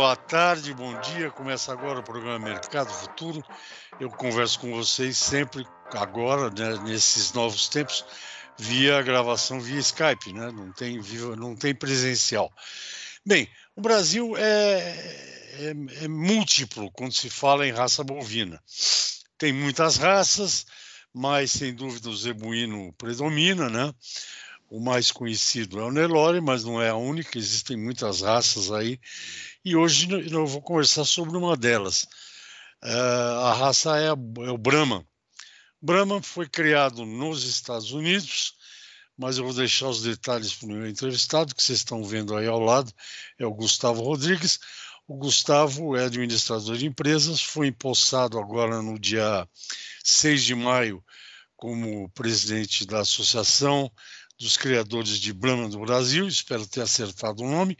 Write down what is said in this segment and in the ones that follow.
boa tarde, bom dia. Começa agora o programa Mercado Futuro. Eu converso com vocês sempre agora, né, nesses novos tempos, via gravação via Skype, né? Não tem não tem presencial. Bem, o Brasil é, é, é múltiplo quando se fala em raça bovina. Tem muitas raças, mas sem dúvida o zebuíno predomina, né? O mais conhecido é o Nelore, mas não é a única, existem muitas raças aí e hoje eu vou conversar sobre uma delas. Uh, a raça é, é, o Brahma. Brahma foi criado nos Estados Unidos, mas eu vou deixar os detalhes para o meu entrevistado, que vocês estão vendo aí ao lado, é o Gustavo Rodrigues. O Gustavo é administrador de empresas, foi empossado agora no dia 6 de maio como presidente da Associação dos Criadores de Brahma do Brasil, espero ter acertado o nome.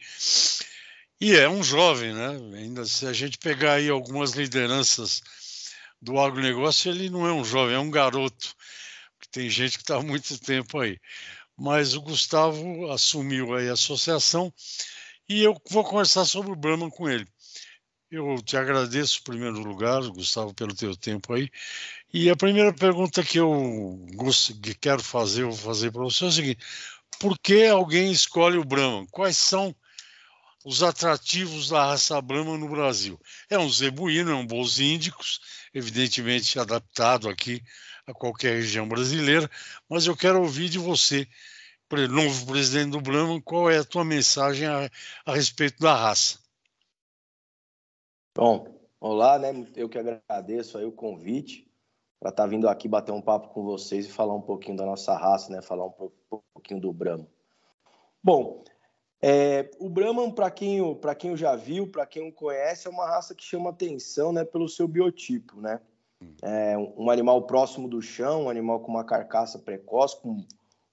E é um jovem, né? Ainda se a gente pegar aí algumas lideranças do agronegócio, ele não é um jovem, é um garoto. Tem gente que está há muito tempo aí. Mas o Gustavo assumiu aí a associação e eu vou conversar sobre o Brahman com ele. Eu te agradeço, em primeiro lugar, Gustavo, pelo teu tempo aí. E a primeira pergunta que eu quero fazer, vou fazer para você é o seguinte: por que alguém escolhe o Brahman? Quais são os atrativos da raça Brahma no Brasil. É um zebuíno, é um bons índicos, evidentemente adaptado aqui a qualquer região brasileira, mas eu quero ouvir de você, novo presidente do Brahma, qual é a tua mensagem a, a respeito da raça? Bom, olá, né? Eu que agradeço aí o convite para estar tá vindo aqui bater um papo com vocês e falar um pouquinho da nossa raça, né? Falar um pouquinho do Brahma. Bom, é, o Brahman, para quem, quem já viu, para quem o conhece, é uma raça que chama atenção né, pelo seu biotipo. Né? É um animal próximo do chão, um animal com uma carcaça precoce, com,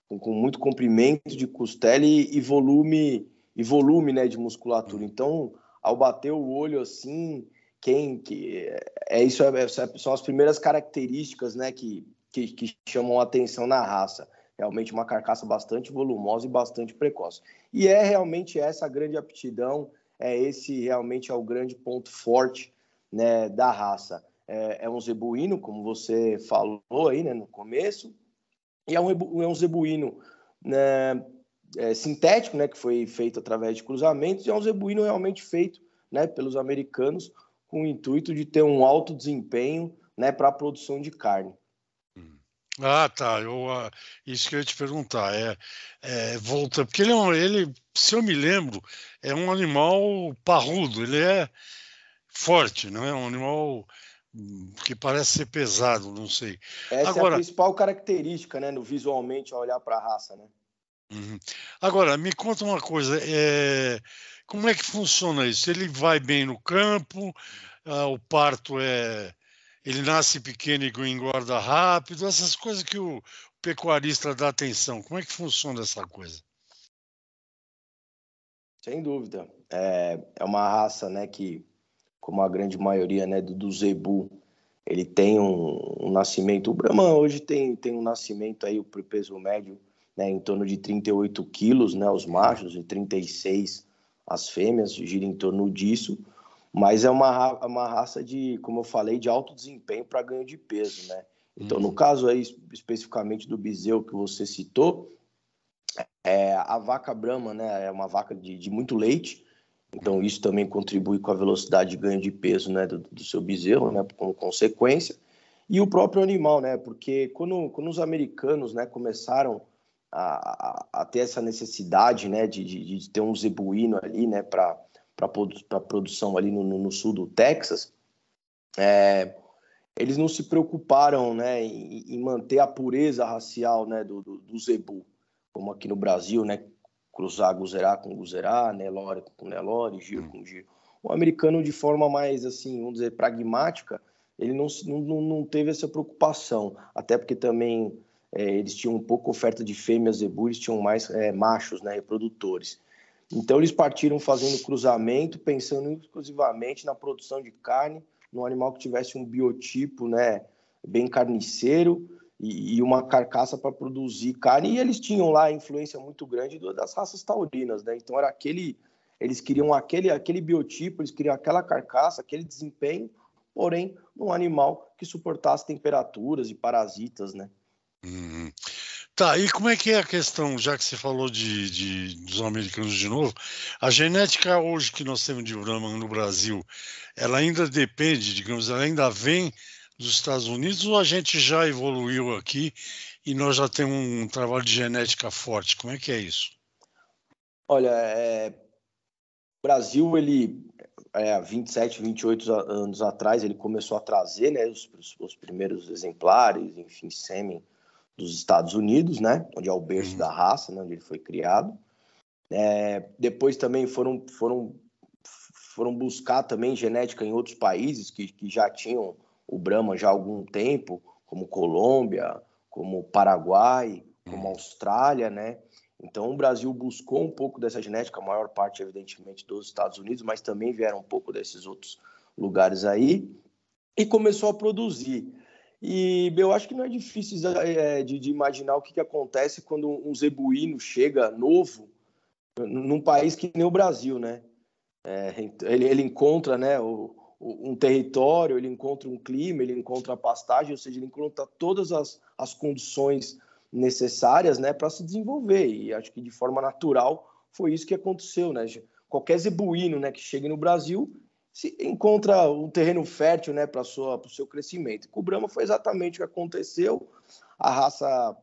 com, com muito comprimento de costela e, e, volume, e volume né, de musculatura. Hum. Então, ao bater o olho assim, quem que é, é isso é, é, são as primeiras características né, que, que, que chamam atenção na raça realmente uma carcaça bastante volumosa e bastante precoce. E é realmente essa a grande aptidão, é esse realmente é o grande ponto forte né, da raça. É, é um zebuíno, como você falou aí né, no começo, e é um, é um zebuíno né, é, sintético, né, que foi feito através de cruzamentos, e é um zebuíno realmente feito né, pelos americanos com o intuito de ter um alto desempenho né, para a produção de carne. Ah, tá. Eu, ah, isso que eu ia te perguntar. É, é volta, porque ele, é um, ele, se eu me lembro, é um animal parrudo. Ele é forte, não é um animal hum, que parece ser pesado, não sei. Essa Agora, é a principal característica, né, no visualmente ao olhar para a raça, né? Uhum. Agora, me conta uma coisa. É, como é que funciona isso? Ele vai bem no campo? Ah, o parto é ele nasce pequeno e engorda rápido, essas coisas que o pecuarista dá atenção. Como é que funciona essa coisa? Sem dúvida. É, é uma raça né, que, como a grande maioria né, do, do zebu, ele tem um, um, nascimento. O Brahman hoje tem, tem um nascimento aí, o peso médio, né, em torno de 38 quilos, né, os machos, e 36 as fêmeas, gira em torno disso. Mas é uma, é uma raça de, como eu falei, de alto desempenho para ganho de peso, né? Então, uhum. no caso aí, especificamente do Biseu que você citou, é, a vaca brama, né, é uma vaca de, de, muito leite, então isso também contribui com a velocidade de ganho de peso, né, do, do seu bezerro, né, como consequência. E o próprio animal, né, porque quando, quando os americanos, né, começaram a, a, a ter essa necessidade, né, de, de, de ter um zebuíno ali, né, para para a produção ali no, no, sul do Texas, é, eles não se preocuparam né, em, em manter a pureza racial né, do, do, do, zebu, como aqui no Brasil, né, cruzar guzerá com guzerá, Nelore com Nelore, giro hum. com giro. O americano, de forma mais, assim, vamos dizer, pragmática, ele não, não, não teve essa preocupação, até porque também é, eles tinham um pouco oferta de fêmeas zebu, eles tinham mais é, machos, né, reprodutores. Então eles partiram fazendo cruzamento, pensando exclusivamente na produção de carne, num animal que tivesse um biotipo, né, bem carniceiro e, e uma carcaça para produzir carne. E eles tinham lá a influência muito grande das raças taurinas, né? Então era aquele, eles queriam aquele, aquele biotipo, eles queriam aquela carcaça, aquele desempenho, porém num animal que suportasse temperaturas e parasitas, né? Uhum. Tá, e como é que é a questão, já que você falou de, de, dos americanos de novo, a genética hoje que nós temos de Brahman no Brasil, ela ainda depende, digamos, ela ainda vem dos Estados Unidos ou a gente já evoluiu aqui e nós já temos um trabalho de genética forte? Como é que é isso? Olha, é... o Brasil, ele, é, 27, 28 anos atrás, ele começou a trazer né, os, os primeiros exemplares, enfim, sêmen, dos Estados Unidos, né? Onde é o berço uhum. da raça, né? onde ele foi criado. É, depois também foram, foram, foram buscar também genética em outros países que, que já tinham o Brahma já há algum tempo, como Colômbia, como Paraguai, como é. Austrália, né? Então o Brasil buscou um pouco dessa genética, a maior parte, evidentemente, dos Estados Unidos, mas também vieram um pouco desses outros lugares aí, e começou a produzir. E eu acho que não é difícil é, de, imaginar o que, acontece quando um zebuíno chega novo num país que nem o Brasil, né? É, ele, encontra né, um território, ele encontra um clima, ele encontra a pastagem, ou seja, ele encontra todas as, as condições necessárias né, para se desenvolver. E acho que de forma natural foi isso que aconteceu. Né? Qualquer zebuíno né, que chegue no Brasil, se encontra um terreno fértil né, para o seu crescimento. Com o Brahma foi exatamente o que aconteceu. A raça,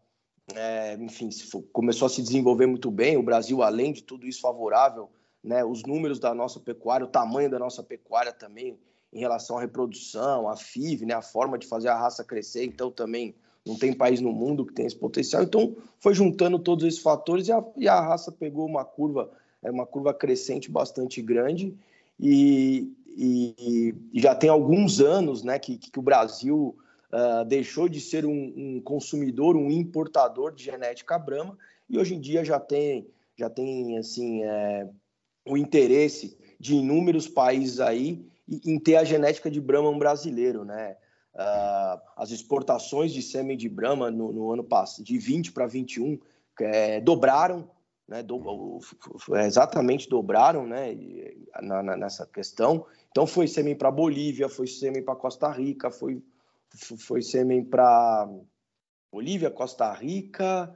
é, enfim, começou a se desenvolver muito bem. O Brasil, além de tudo isso, favorável. Né, os números da nossa pecuária, o tamanho da nossa pecuária também, em relação à reprodução, à FIV, né, a forma de fazer a raça crescer. Então, também não tem país no mundo que tem esse potencial. Então, foi juntando todos esses fatores e a, e a raça pegou uma curva, é, uma curva crescente bastante grande. E, e, já tem alguns anos né, que, que o Brasil uh, deixou de ser um, um, consumidor, um importador de genética brama e hoje em dia já tem, já tem assim, é, o interesse de inúmeros países aí em ter a genética de brama um brasileiro, né? Uh, as exportações de sêmen de brama no, no ano passado, de 20 para 21, é, dobraram, né, do, é, exatamente dobraram, né, na, na, nessa questão. Então foi sêmen para Bolívia, foi sêmen para Costa Rica, foi, foi sêmen para Bolívia, Costa Rica.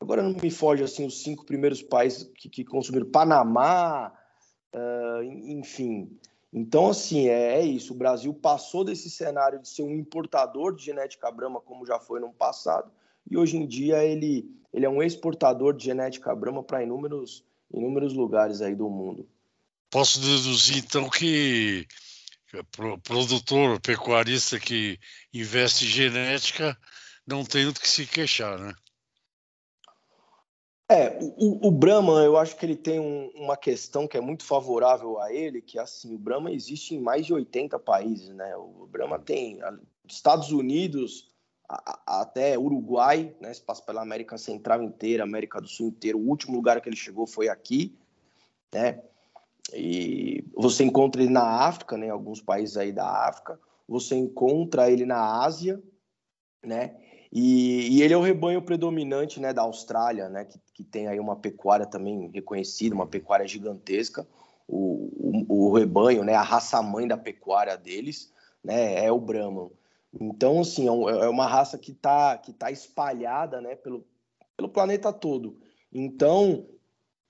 Agora não me foge assim os cinco primeiros países que, que consumiram Panamá, uh, enfim. Então, assim, é, é, isso. O Brasil passou desse cenário de ser um importador de genética brama, como já foi no passado, e hoje em dia ele, ele é um exportador de genética brama para inúmeros, inúmeros lugares aí do mundo posso deduzir então que produtor, pecuarista que investe em genética não tem o que se queixar, né? É, o, o Brahma, eu acho que ele tem um, uma questão que é muito favorável a ele, que é assim, o Brahma existe em mais de 80 países, né? O Brahma tem Estados Unidos, a, a, até Uruguai, né? Se passa pela América Central inteira, América do Sul inteira. O último lugar que ele chegou foi aqui, né? E você encontra ele na África, né, em alguns países aí da África, você encontra ele na Ásia, né? E, e ele é o rebanho predominante né, da Austrália, né, que, que tem aí uma pecuária também reconhecida, uma pecuária gigantesca. O, o, o rebanho, né, a raça mãe da pecuária deles, né, é o Brahman. Então, assim, é, é uma raça que está que tá espalhada né, pelo, pelo planeta todo. Então,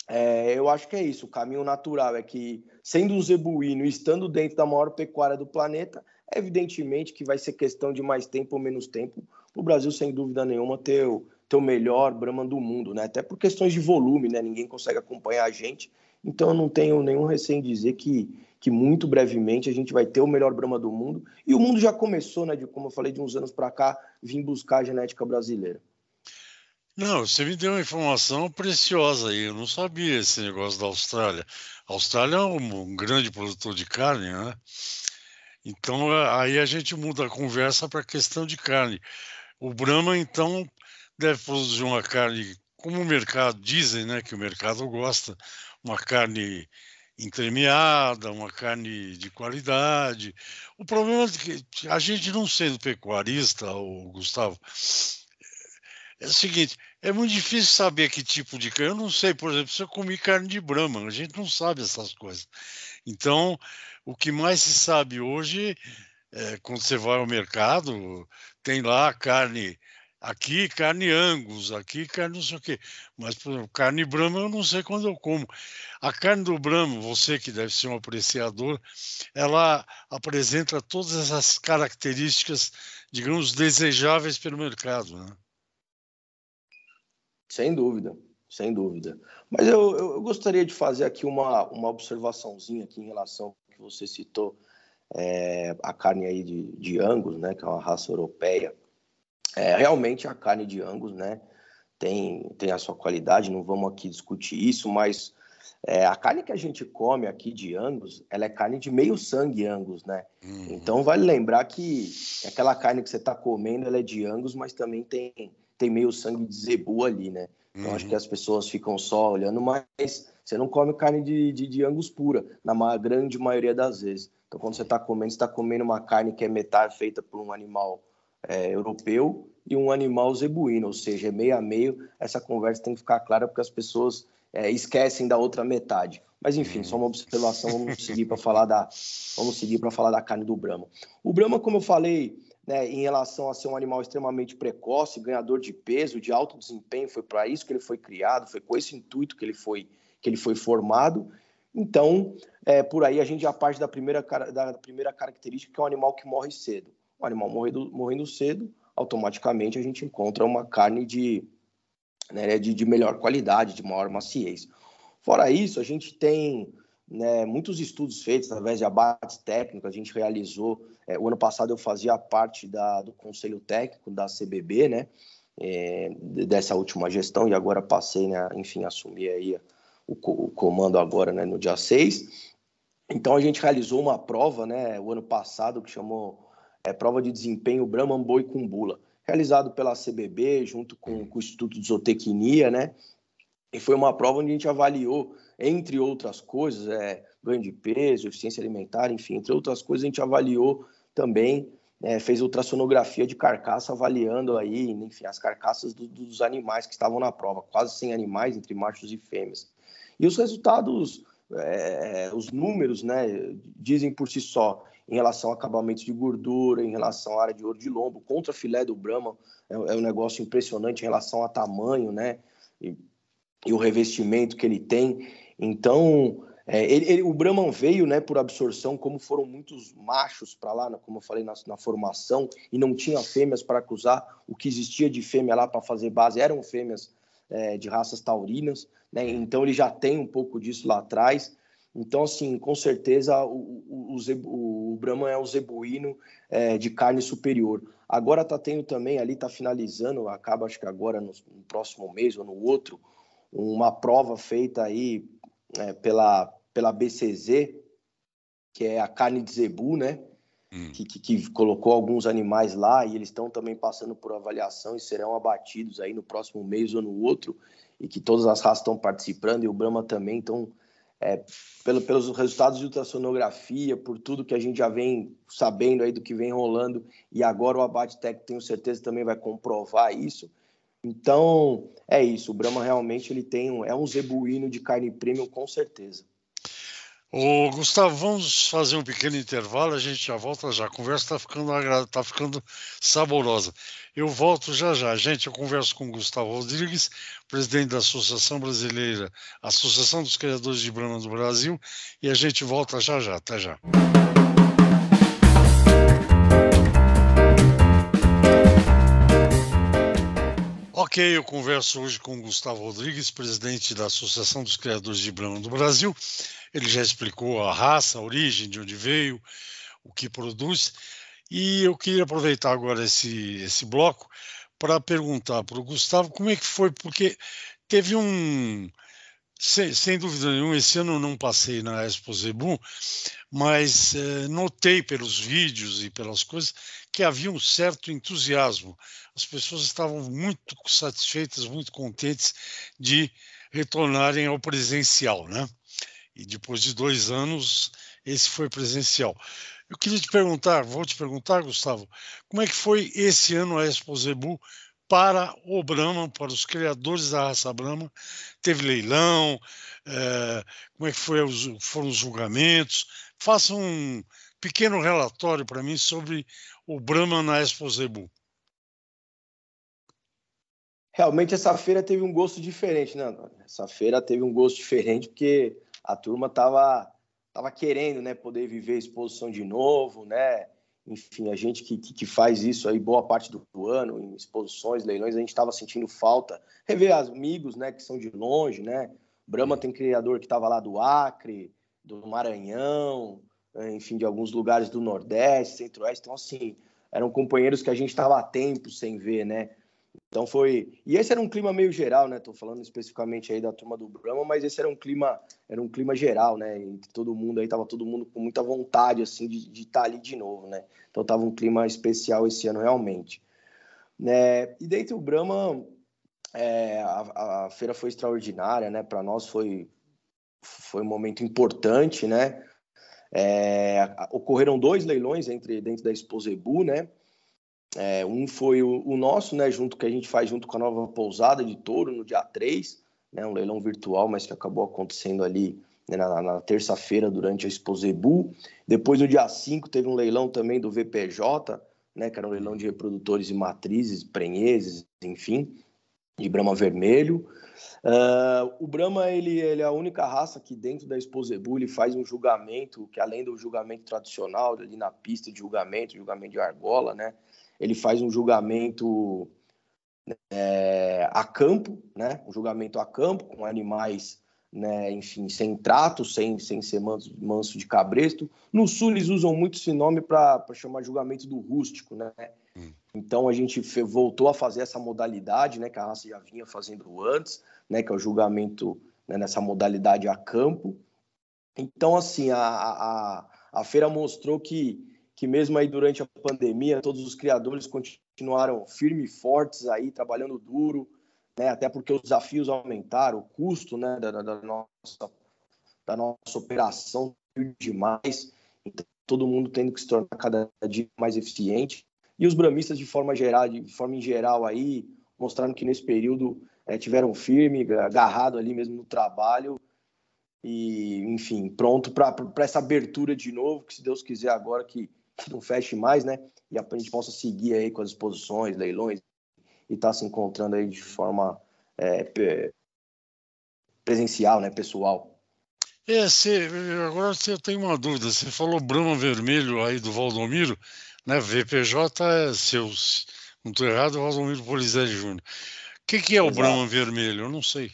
é, eu acho que é isso. O caminho natural é que, sendo um zebuíno, estando dentro da maior pecuária do planeta, evidentemente que vai ser questão de mais tempo ou menos tempo o Brasil, sem dúvida nenhuma, ter o, ter o melhor Brahman do mundo, né? Até por questões de volume, né? Ninguém consegue acompanhar a gente. Então, eu não tenho nenhum receio em dizer que, que muito brevemente a gente vai ter o melhor Brahma do mundo. E o mundo já começou, né? De, como eu falei, de uns anos para cá, vim buscar a genética brasileira. Não, você me deu uma informação preciosa aí. Eu não sabia esse negócio da Austrália. A Austrália é um, um grande produtor de carne, né? Então aí a gente muda a conversa para a questão de carne. O Brahma, então, deve produzir uma carne, como o mercado, dizem né, que o mercado gosta, uma carne entremeada, uma carne de qualidade. O problema é que a gente não sendo pecuarista, o Gustavo, é o seguinte, é muito difícil saber que tipo de carne. Eu não sei, por exemplo, se eu comi carne de Brahma, a gente não sabe essas coisas. Então, o que mais se sabe hoje, é, quando você vai ao mercado, tem lá carne aqui carne angus, aqui carne não sei o quê. Mas, por exemplo, carne Brahma, eu não sei quando eu como. A carne do Brahma, você que deve ser um apreciador, ela apresenta todas as características, digamos, desejáveis pelo mercado. Né? Sem dúvida, sem dúvida. Mas eu, eu gostaria de fazer aqui uma, uma observaçãozinha aqui em relação ao que você citou, é, a carne aí de, de Angus, né, que é uma raça europeia. É, realmente a carne de Angus, né, tem, tem a sua qualidade, não vamos aqui discutir isso, mas é, a carne que a gente come aqui de Angus, ela é carne de meio sangue Angus, né? Uhum. Então vale lembrar que aquela carne que você está comendo, ela é de Angus, mas também tem tem meio sangue de zebu ali, né? Então uhum. acho que uhum. as pessoas ficam só olhando, mas você não come carne de, de, de angus pura, na maior, grande maioria das vezes. Então quando você está comendo, você está comendo uma carne que é metade feita por um animal é, europeu e um animal zebuíno, ou seja, é meio a meio. Essa conversa tem que ficar clara porque as pessoas é, esquecem da outra metade. Mas enfim, só uma uhum. observação, vamos seguir para falar da vamos seguir para falar da carne do Brahma. O Brahma, como eu falei, né, em relação a ser um animal extremamente precoce, ganhador de peso, de alto desempenho, foi para isso que ele foi criado, foi com esse intuito que ele foi, que ele foi formado. Então, é, por aí a gente já parte da primeira, da primeira característica, que é um animal que morre cedo. Um animal morrendo, morrendo cedo, automaticamente a gente encontra uma carne de, né, de, de melhor qualidade, de maior maciez. Fora isso, a gente tem né, muitos estudos feitos através de abates técnicos, a gente realizou é, o ano passado eu fazia parte da, do conselho técnico da CBB, né? É, dessa última gestão e agora passei, né, enfim, assumi aí o, o comando agora, né, no dia 6. Então a gente realizou uma prova, né, o ano passado que chamou é, prova de desempenho Brahman Boi Cumbula, realizado pela CBB junto com, com o Instituto de Zootecnia, né? E foi uma prova onde a gente avaliou, entre outras coisas, é, ganho de peso, eficiência alimentar, enfim, entre outras coisas, a gente avaliou também, é, fez ultrassonografia de carcaça, avaliando aí, enfim, as carcaças do, dos animais que estavam na prova, quase 100 animais entre machos e fêmeas. E os resultados, é, os números, né, dizem por si só, em relação a acabamento de gordura, em relação à área de ouro de lombo, contra filé do Brahma, é, é um negócio impressionante em relação a tamanho, né, e, e o revestimento que ele tem. Então, é, ele, ele, o Brahman veio né, por absorção, como foram muitos machos para lá, né, como eu falei na, na, formação, e não tinha fêmeas para cruzar. O que existia de fêmea lá para fazer base eram fêmeas é, de raças taurinas, né, então ele já tem um pouco disso lá atrás. Então, assim, com certeza o, o, o, o Brahman é o zebuíno é, de carne superior. Agora está tendo também ali, está finalizando, acaba acho que agora no, no próximo mês ou no outro, uma prova feita aí né, pela, pela BCZ, que é a carne de zebu, né? Hum. Que, que, que, colocou alguns animais lá e eles estão também passando por avaliação e serão abatidos aí no próximo mês ou no outro e que todas as raças estão participando e o Brahma também. Então, é, pelo, pelos resultados de ultrassonografia, por tudo que a gente já vem sabendo aí do que vem rolando e agora o Abate Tech, tenho certeza, também vai comprovar isso. Então, é isso. O Brahma realmente ele tem um, é um zebuíno de carne premium, com certeza. Ô, Gustavo, vamos fazer um pequeno intervalo, a gente já volta já. A conversa está ficando, agradável, está ficando saborosa. Eu volto já já. Gente, eu converso com Gustavo Rodrigues, presidente da Associação Brasileira, Associação dos Criadores de Brahma do Brasil, e a gente volta já já. Até já. Ok, eu converso hoje com o Gustavo Rodrigues, presidente da Associação dos Criadores de Brahma do Brasil. Ele já explicou a raça, a origem, de onde veio, o que produz. E eu queria aproveitar agora esse, esse bloco para perguntar para o Gustavo como é que foi, porque teve um, sem, sem, dúvida nenhuma, esse ano não passei na Expo Zebu, mas eh, notei pelos vídeos e pelas coisas que havia um certo entusiasmo. As pessoas estavam muito satisfeitas, muito contentes de retornarem ao presencial, né? E depois de dois anos, esse foi presencial. Eu queria te perguntar, vou te perguntar, Gustavo, como é que foi esse ano a Expo Zebu para o Brahma, para os criadores da raça Brahma. Teve leilão, é, como é que foi, foram os julgamentos. Faça um pequeno relatório para mim sobre o Brahma na Expo Zebu. Realmente essa feira teve um gosto diferente, né, Antônio? Essa feira teve um gosto diferente porque a turma estava tava querendo, né, poder viver a exposição de novo, né? enfim, a gente que, que, faz isso aí boa parte do ano, em exposições, leilões, a gente estava sentindo falta. Rever amigos, né, que são de longe, né? Brahma tem criador que estava lá do Acre, do Maranhão, né, enfim, de alguns lugares do Nordeste, Centro-Oeste. Então, assim, eram companheiros que a gente estava há tempo sem ver, né? Então foi. E esse era um clima meio geral, né? Tô falando especificamente aí da turma do Brahma, mas esse era um clima, era um clima geral, né? Entre todo mundo aí, tava todo mundo com muita vontade, assim, de estar tá ali de novo, né? Então tava um clima especial esse ano realmente. Né? E dentro do Brahma, é, a, a, feira foi extraordinária, né? Para nós foi, foi um momento importante, né? É, ocorreram dois leilões entre dentro da Exposebu, né? É, um foi o, o, nosso, né, junto que a gente faz junto com a nova pousada de touro no dia 3, né, um leilão virtual, mas que acabou acontecendo ali né, na, na terça-feira durante a Exposebu. Depois, no dia 5, teve um leilão também do VPJ, né, que era um leilão de reprodutores e matrizes, prenheses, enfim, de Brahma Vermelho. Uh, o Brahma ele, ele, é a única raça que dentro da Exposebu ele faz um julgamento que além do julgamento tradicional ali na pista de julgamento, julgamento de argola, né, ele faz um julgamento é, a campo, né? Um julgamento a campo com animais, né? Enfim, sem trato, sem, sem ser manso, manso de cabresto. No sul eles usam muito esse nome para chamar julgamento do rústico, né? Hum. Então a gente voltou a fazer essa modalidade, né? Que a raça já vinha fazendo antes, né? Que é o julgamento né, nessa modalidade a campo. Então, assim, a, a, a feira mostrou que que mesmo aí durante a pandemia, todos os criadores continuaram firmes, e fortes aí, trabalhando duro, né? até porque os desafios aumentaram, o custo né? da, da, nossa, da nossa operação demais, então todo mundo tendo que se tornar cada dia mais eficiente. E os bramistas, de forma geral, de forma em geral aí, mostraram que nesse período é, tiveram firme, agarrado ali mesmo no trabalho, e enfim, pronto para essa abertura de novo, que se Deus quiser agora que não feche mais, né? E a gente possa seguir aí com as exposições, leilões e estar tá se encontrando aí de forma é, presencial, né? Pessoal. É, você, agora você tem uma dúvida. Você falou Brahma Vermelho aí do Valdomiro, né? VPJ é seus. Não estou errado, Valdomiro Polizelli Júnior. O que, que, é o Brahma Vermelho? Eu não sei.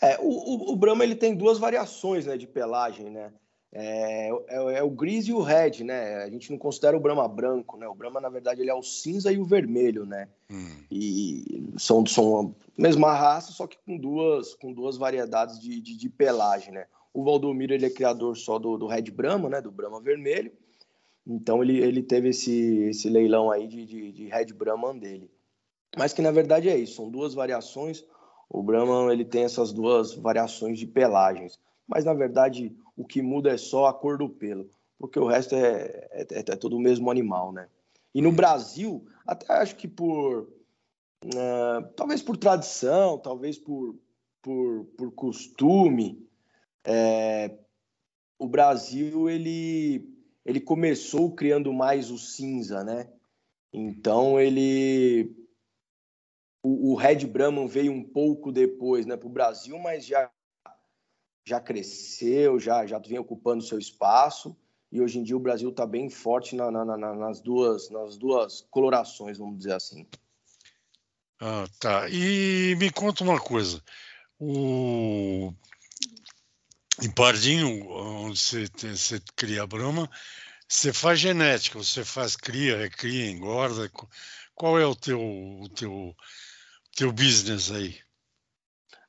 É, o, o, o Brahma ele tem duas variações né, de pelagem, né? É, é, é, o gris e o red, né? A gente não considera o Brahma branco, né? O Brahma, na verdade, ele é o cinza e o vermelho, né? Hum. E são, são a mesma raça, só que com duas, com duas variedades de, de, de pelagem, né? O Valdomiro, ele é criador só do, do Red Brahma, né? Do Brahma vermelho. Então, ele, ele teve esse, esse leilão aí de, de, de Red Brahman dele. Mas que, na verdade, é isso. São duas variações. O Brahman, ele tem essas duas variações de pelagens mas na verdade o que muda é só a cor do pelo, porque o resto é, é, é todo o mesmo animal, né? E no Brasil, até acho que por. Uh, talvez por tradição, talvez por, por, por costume, é, o Brasil ele, ele começou criando mais o cinza, né? Então ele o, o Red Brahman veio um pouco depois, né, para o Brasil, mas já já cresceu, já, já vem ocupando seu espaço. E hoje em dia o Brasil está bem forte na, na, na, nas, duas, nas duas colorações, vamos dizer assim. Ah, tá. E me conta uma coisa. O... Em Pardinho, onde você, tem, você cria a Brahma, você faz genética, você faz cria, recria, engorda. Qual é o teu, o teu, teu business aí?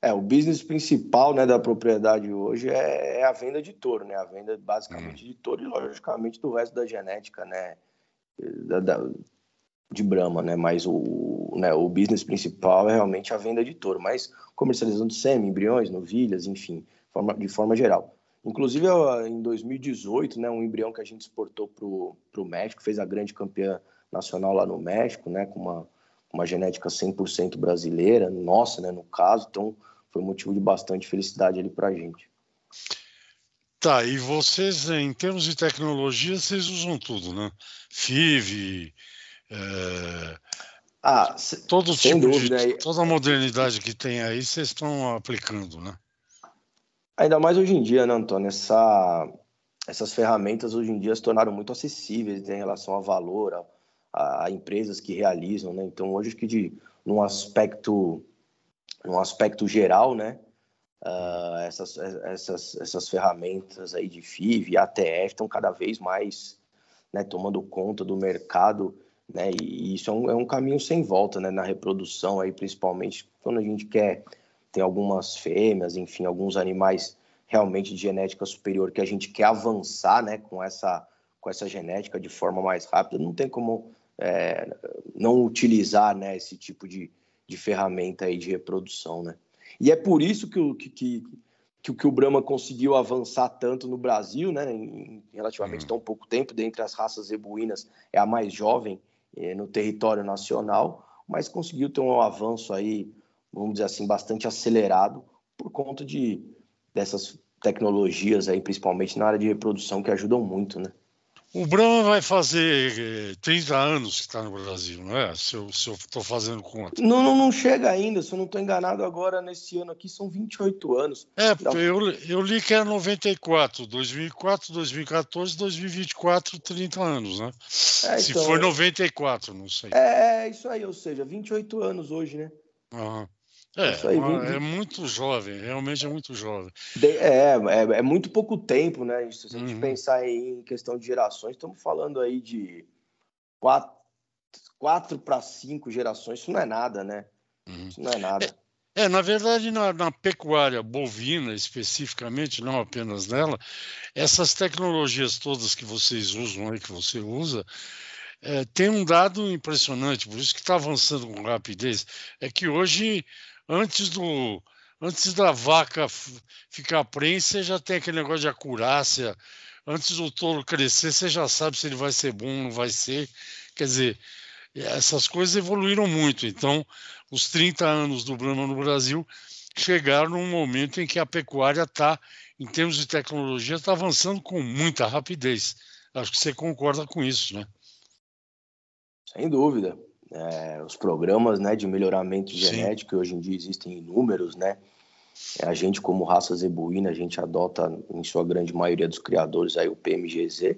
É, o business principal né, da propriedade hoje é, é a venda de touro, né? A venda basicamente uhum. de touro e, logicamente, do resto da genética, né? Da, da, de brama, né? Mas o, né, o business principal é realmente a venda de touro, mas comercializando semi embriões, novilhas, enfim, forma, de forma geral. Inclusive, em 2018, né, um embrião que a gente exportou para o México, fez a grande campeã nacional lá no México, né? Com uma uma genética 100% brasileira, nossa, né, no caso, então foi motivo de bastante felicidade ali para a gente. Tá, e vocês, né, em termos de tecnologia, vocês usam tudo, né? FIV, é... ah, todo tipo dúvida, de, toda a modernidade que tem aí, vocês estão aplicando, né? Ainda mais hoje em dia, né, Antônio? Essa, essas ferramentas hoje em dia se tornaram muito acessíveis né, em relação a valor, a a, empresas que realizam, né? Então hoje acho que de num aspecto num aspecto geral, né? Uh, essas, essas, essas ferramentas aí de FIV e ATF estão cada vez mais né, tomando conta do mercado, né? E isso é um, é um caminho sem volta, né? Na reprodução aí, principalmente quando a gente quer ter algumas fêmeas, enfim, alguns animais realmente de genética superior que a gente quer avançar, né? Com essa com essa genética de forma mais rápida, não tem como é, não utilizar né, esse tipo de, de ferramenta aí de reprodução. Né? E é por isso que o que, que, que, que o Brahma conseguiu avançar tanto no Brasil, né, em relativamente uhum. tão pouco tempo, dentre as raças zebuínas, é a mais jovem é, no território nacional, mas conseguiu ter um avanço aí, vamos dizer assim, bastante acelerado por conta de dessas tecnologias aí, principalmente na área de reprodução, que ajudam muito, né? O Brahma vai fazer 30 eh, anos que está no Brasil, não é? Se eu estou fazendo conta. Não, não, não, chega ainda, se eu não estou enganado agora, nesse ano aqui são 28 anos. É, eu, eu li que era 94, 2004, 2014, 2024, 30 anos, né? É, então, se for 94, não sei. É, é, isso aí, ou seja, 28 anos hoje, né? Aham. Uhum. É, aí, é muito jovem, realmente é muito jovem. De, é, é, é, muito pouco tempo, né? se a gente uhum. pensar em questão de gerações, estamos falando aí de quatro, quatro para cinco gerações, isso não é nada, né? Uhum. Isso não é nada. É, é na verdade, na, na, pecuária bovina especificamente, não apenas nela, essas tecnologias todas que vocês usam aí, que você usa, é, tem um dado impressionante, por isso que está avançando com rapidez, é que hoje antes do antes da vaca ficar prensa, já tem aquele negócio de acurácia. Antes do touro crescer, você já sabe se ele vai ser bom ou não vai ser. Quer dizer, essas coisas evoluíram muito. Então, os 30 anos do Brahma no Brasil chegaram num momento em que a pecuária está, em termos de tecnologia, está avançando com muita rapidez. Acho que você concorda com isso, né? Sem dúvida é, os programas né, de melhoramento genético, que hoje em dia existem inúmeros, né? A gente, como raça zebuína, a gente adota, em sua grande maioria dos criadores, aí o PMGZ,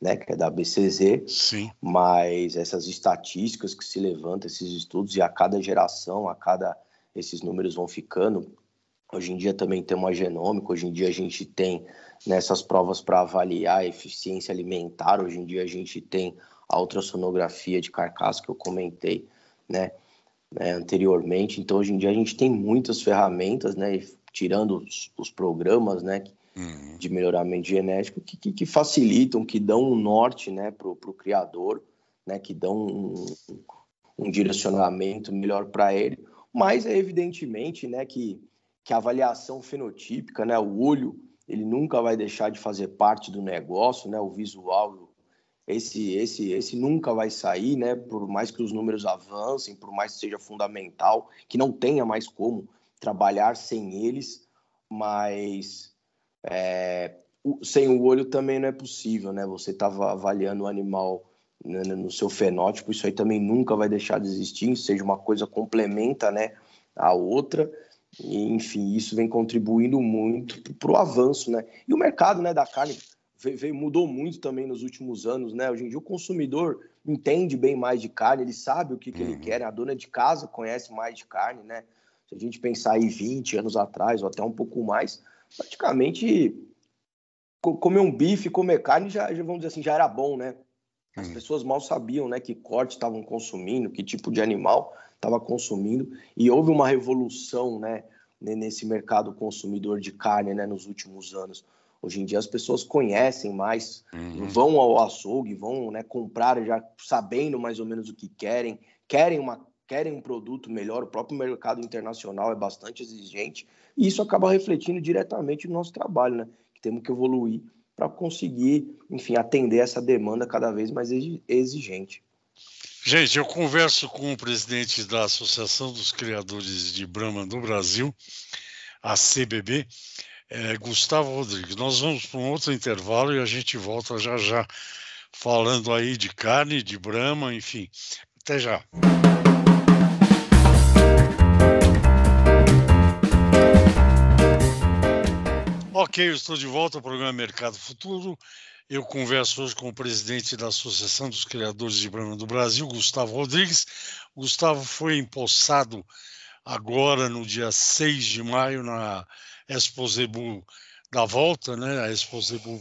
né, que é da BCZ, Sim. mas essas estatísticas que se levantam, esses estudos, e a cada geração, a cada... esses números vão ficando. Hoje em dia também tem uma genômica, hoje em dia a gente tem nessas né, provas para avaliar a eficiência alimentar, hoje em dia a gente tem a ultrassonografia de carcaça que eu comentei, né, né? anteriormente. Então, hoje em dia, a gente tem muitas ferramentas, né? Tirando os, os programas, né? Uhum. De melhoramento genético que, que, que, facilitam, que dão um norte, né? Para o criador, né? Que dão um, um direcionamento melhor para ele. Mas é evidentemente, né? Que, que a avaliação fenotípica, né? O olho, ele nunca vai deixar de fazer parte do negócio, né? O visual esse, esse, esse nunca vai sair, né? Por mais que os números avancem, por mais que seja fundamental, que não tenha mais como trabalhar sem eles, mas é, sem o olho também não é possível, né? Você estava tá avaliando o animal né, no seu fenótipo, isso aí também nunca vai deixar de existir, seja uma coisa complementa, né, a outra. E, enfim, isso vem contribuindo muito para o avanço, né? E o mercado, né, da carne mudou muito também nos últimos anos, né? Hoje em dia o consumidor entende bem mais de carne, ele sabe o que, que uhum. ele quer, a dona de casa conhece mais de carne, né? Se a gente pensar aí 20 anos atrás, ou até um pouco mais, praticamente comer um bife, comer carne, já, já vamos dizer assim, já era bom, né? As uhum. pessoas mal sabiam, né, que corte estavam consumindo, que tipo de animal estava consumindo, e houve uma revolução, né, nesse mercado consumidor de carne, né, nos últimos anos. Hoje em dia as pessoas conhecem mais, uhum. vão ao açougue, vão né, comprar já sabendo mais ou menos o que querem, querem uma querem um produto melhor, o próprio mercado internacional é bastante exigente, e isso acaba refletindo diretamente no nosso trabalho, né? Que temos que evoluir para conseguir, enfim, atender essa demanda cada vez mais exigente. Gente, eu converso com o presidente da Associação dos Criadores de Brahma do Brasil, a CBB, é, Gustavo Rodrigues. Nós vamos para um outro intervalo e a gente volta já já falando aí de carne, de brama, enfim. Até já. Ok, eu estou de volta ao programa Mercado Futuro. Eu converso hoje com o presidente da Associação dos Criadores de Brama do Brasil, Gustavo Rodrigues. Gustavo foi empossado agora no dia 6 de maio na Exposebu da volta, né, a Exposebu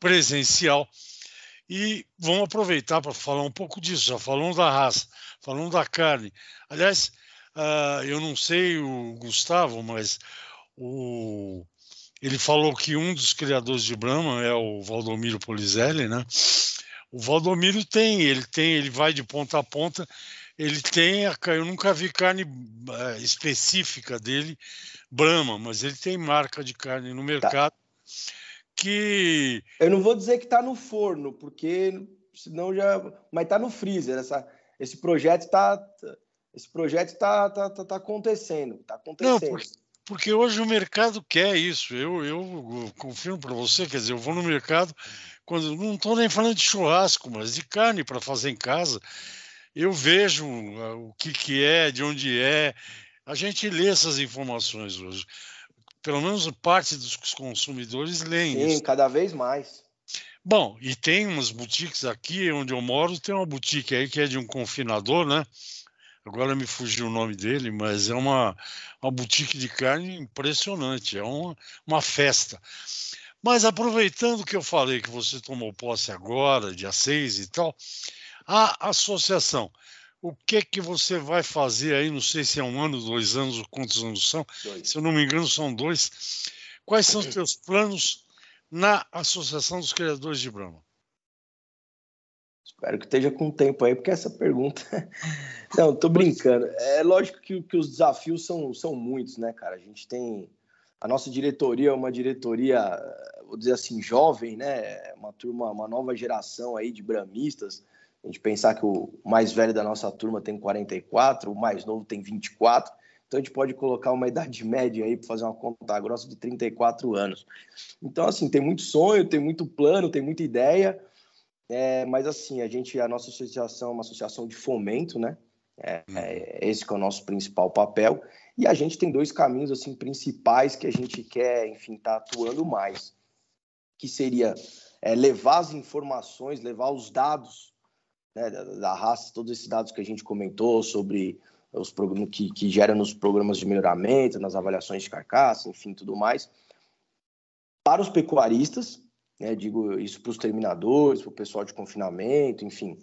presencial, e vamos aproveitar para falar um pouco disso. Já falamos da raça, falamos da carne. Aliás, uh, eu não sei o Gustavo, mas o... ele falou que um dos criadores de Brahma é o Valdomiro Polizelli, né? O Valdomiro tem, ele tem, ele vai de ponta a ponta ele tem, a, eu nunca vi carne eh, específica dele, Brahma, mas ele tem marca de carne no tá. mercado tá. que... Eu não vou dizer que está no forno, porque senão já... Mas está no freezer, essa, esse projeto está... Esse projeto está tá, tá, tá acontecendo, está acontecendo. Não, porque, porque hoje o mercado quer isso. Eu, eu, confirmo para você, quer dizer, eu vou no mercado quando não estou nem falando de churrasco, mas de carne para fazer em casa eu vejo ah, o que, que é, de onde é. A gente lê essas informações hoje. Pelo menos parte dos consumidores leem. Sim, isso. cada vez mais. Bom, e tem umas boutiques aqui onde eu moro, tem uma boutique aí que é de um confinador, né? Agora me fugiu o nome dele, mas é uma, uma boutique de carne impressionante, é uma, uma festa. Mas aproveitando que eu falei que você tomou posse agora, dia 6 e tal, a associação. O que que você vai fazer aí? Não sei se é um ano, dois anos, ou quantos anos são. Dois. Se eu não me engano, são dois. Quais são os teus planos na Associação dos Criadores de Brahma? Espero que esteja com tempo aí, porque essa pergunta. Não, estou brincando. É lógico que, que os desafios são, são muitos, né, cara? A gente tem. A nossa diretoria é uma diretoria, vou dizer assim, jovem, né? Uma turma, uma nova geração aí de bramistas. A gente pensar que o mais velho da nossa turma tem 44, o mais novo tem 24. Então a gente pode colocar uma idade média aí para fazer uma conta grossa de 34 anos. Então, assim, tem muito sonho, tem muito plano, tem muita ideia. É, mas assim, a gente, a nossa associação é uma associação de fomento, né? É, uhum. é, esse que é o nosso principal papel. E a gente tem dois caminhos assim principais que a gente quer, enfim, estar tá atuando mais, que seria é, levar as informações, levar os dados né, da, da, raça, todos esses dados que a gente comentou sobre os programas que, que gera nos programas de melhoramento, nas avaliações de carcaça, enfim, tudo mais. Para os pecuaristas, né, digo isso para os terminadores, para o pessoal de confinamento, enfim,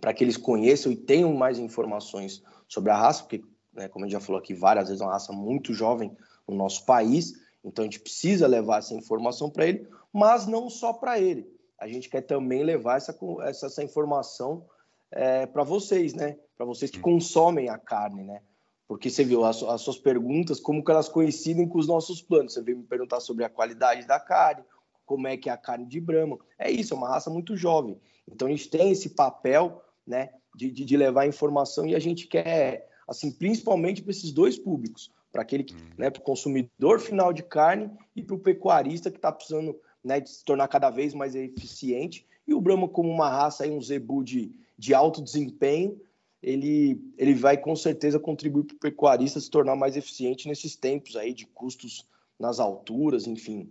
para que eles conheçam e tenham mais informações sobre a raça, porque, né, como a gente já falou aqui várias vezes, é uma raça muito jovem no nosso país, então a gente precisa levar essa informação para ele, mas não só para ele a gente quer também levar essa, essa, essa informação é, para vocês, né? Para vocês que consomem a carne, né? Porque você viu as, as, suas perguntas, como que elas coincidem com os nossos planos. Você veio me perguntar sobre a qualidade da carne, como é que é a carne de Brahma. É isso, é uma raça muito jovem. Então a gente tem esse papel, né? De, de, de levar informação e a gente quer, assim, principalmente para esses dois públicos, para aquele, hum. né, para o consumidor final de carne e para o pecuarista que está precisando né, de se tornar cada vez mais eficiente. E o Brahma, como uma raça, aí, um zebu de, de alto desempenho, ele, ele vai com certeza contribuir para o pecuarista se tornar mais eficiente nesses tempos aí de custos nas alturas, enfim.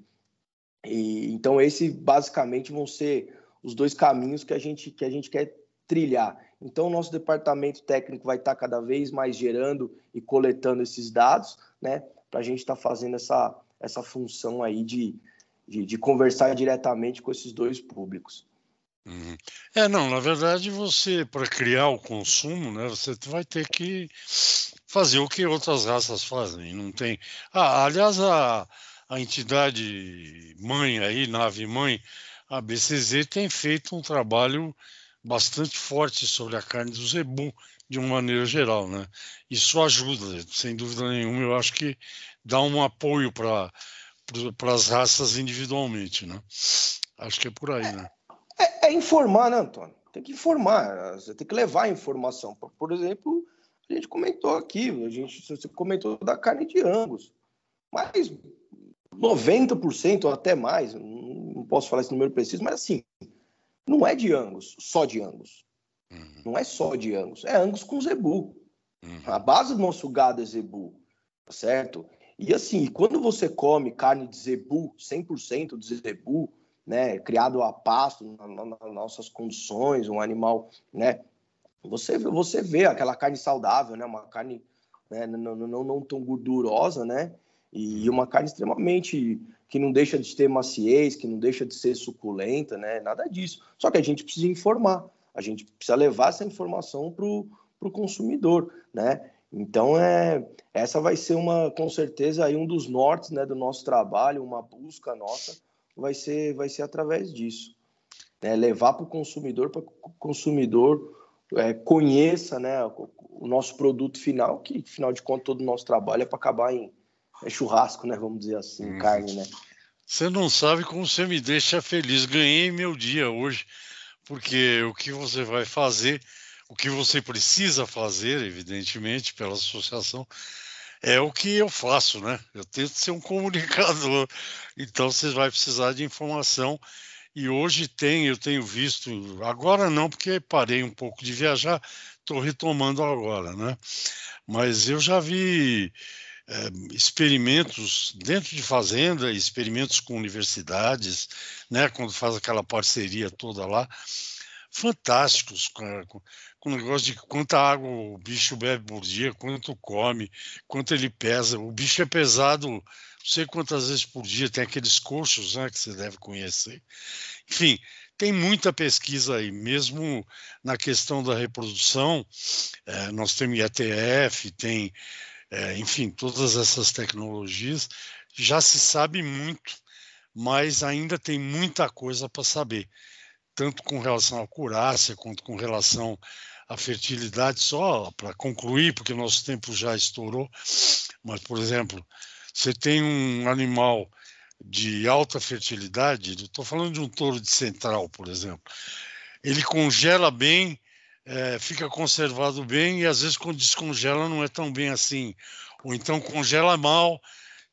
E, então, esse basicamente vão ser os dois caminhos que a gente, que a gente quer trilhar. Então, o nosso departamento técnico vai estar tá cada vez mais gerando e coletando esses dados, né, para a gente estar tá fazendo essa, essa função aí de, de, de conversar diretamente com esses dois públicos. Uhum. É, não, na verdade, você, para criar o consumo, né, você vai ter que fazer o que outras raças fazem. Não tem. Ah, aliás, a, a entidade mãe aí, nave mãe, a BCZ, tem feito um trabalho bastante forte sobre a carne do zebu, de uma maneira geral, né? Isso ajuda, sem dúvida nenhuma. Eu acho que dá um apoio para para as raças individualmente, né? Acho que é por aí, né? é, né? É, é, informar, né, Antônio? Tem que informar, você tem que levar a informação. Por exemplo, a gente comentou aqui, a gente você comentou da carne de angus, mas 90% ou até mais, não posso falar esse número preciso, mas assim, não é de angus, só de angus. Uhum. Não é só de angus, é angus com zebu. Uhum. A base do nosso gado é zebu, tá certo? E assim, quando você come carne de zebu, 100% de zebu, né, criado a pasto, nas na nossas condições, um animal, né, você, você vê aquela carne saudável, né, uma carne né, não, não, não tão gordurosa, né, e uma carne extremamente que não deixa de ter maciez, que não deixa de ser suculenta, né, nada disso. Só que a gente precisa informar, a gente precisa levar essa informação para o consumidor, né, então é essa vai ser uma com certeza aí um dos nortes né, do nosso trabalho, uma busca nossa vai ser vai ser através disso, né? levar para o consumidor para o consumidor é, conheça né, o nosso produto final que afinal de contas todo o nosso trabalho é para acabar em é churrasco, né? Vamos dizer assim, hum. carne, né? Você não sabe como você me deixa feliz. Ganhei meu dia hoje, porque o que você vai fazer o que você precisa fazer, evidentemente, pela associação, é o que eu faço, né? Eu tento ser um comunicador. Então, vocês vão precisar de informação. E hoje tem, eu tenho visto, agora não, porque parei um pouco de viajar, estou retomando agora, né? Mas eu já vi é, experimentos dentro de fazenda, experimentos com universidades, né? Quando faz aquela parceria toda lá, fantásticos com, com, o negócio de quanta água o bicho bebe por dia, quanto come, quanto ele pesa. O bicho é pesado não sei quantas vezes por dia, tem aqueles coxos né, que você deve conhecer. Enfim, tem muita pesquisa aí, mesmo na questão da reprodução, é, nós temos IATF, tem, é, enfim, todas essas tecnologias, já se sabe muito, mas ainda tem muita coisa para saber tanto com relação à curácia quanto com relação à fertilidade, só para concluir, porque nosso tempo já estourou, mas, por exemplo, você tem um animal de alta fertilidade, estou falando de um touro de central, por exemplo, ele congela bem, é, fica conservado bem e às vezes quando descongela não é tão bem assim, ou então congela mal,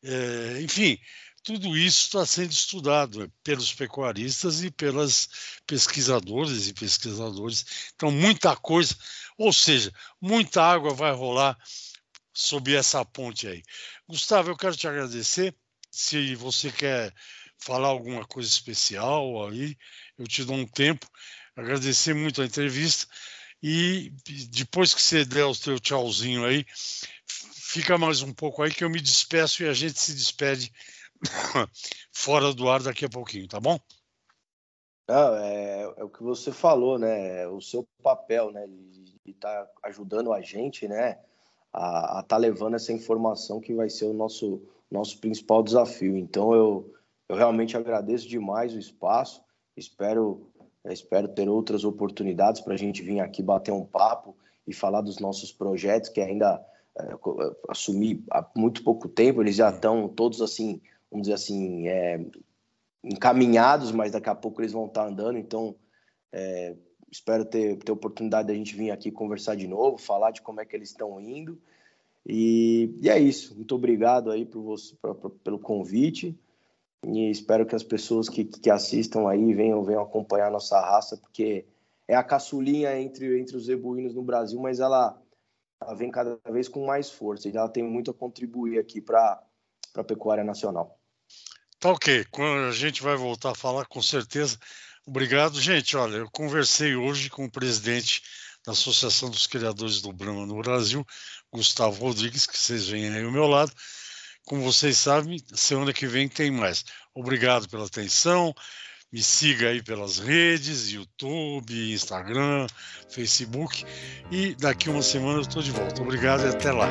é, enfim, tudo isso está sendo estudado né, pelos pecuaristas e pelas pesquisadoras e pesquisadores. Então, muita coisa, ou seja, muita água vai rolar sob essa ponte aí. Gustavo, eu quero te agradecer. Se você quer falar alguma coisa especial aí, eu te dou um tempo. Agradecer muito a entrevista. E depois que você der o seu tchauzinho aí, fica mais um pouco aí que eu me despeço e a gente se despede fora do ar daqui a pouquinho, tá bom? Não, é, é, o que você falou, né? É o seu papel, né? De estar tá ajudando a gente, né? A estar tá levando essa informação que vai ser o nosso, nosso principal desafio. Então, eu, eu realmente agradeço demais o espaço. Espero, espero ter outras oportunidades para a gente vir aqui bater um papo e falar dos nossos projetos que ainda é, é assumi há muito pouco tempo. Eles já estão todos assim vamos dizer assim, é, encaminhados, mas daqui a pouco eles vão estar andando. Então, é, espero ter, ter oportunidade da gente vir aqui conversar de novo, falar de como é que eles estão indo. E, e é isso. Muito obrigado aí por você, pra, pra, pelo convite. E espero que as pessoas que, que assistam aí venham, venham acompanhar a nossa raça, porque é a caçulinha entre, entre os zebuínos no Brasil, mas ela, ela vem cada vez com mais força e ela tem muito a contribuir aqui para para a pecuária nacional. Tá ok. Quando a gente vai voltar a falar, com certeza. Obrigado, gente. Olha, eu conversei hoje com o presidente da Associação dos Criadores do Brahma no Brasil, Gustavo Rodrigues, que vocês veem aí ao meu lado. Como vocês sabem, semana que vem tem mais. Obrigado pela atenção. Me siga aí pelas redes, YouTube, Instagram, Facebook. E daqui uma semana eu estou de volta. Obrigado e até lá.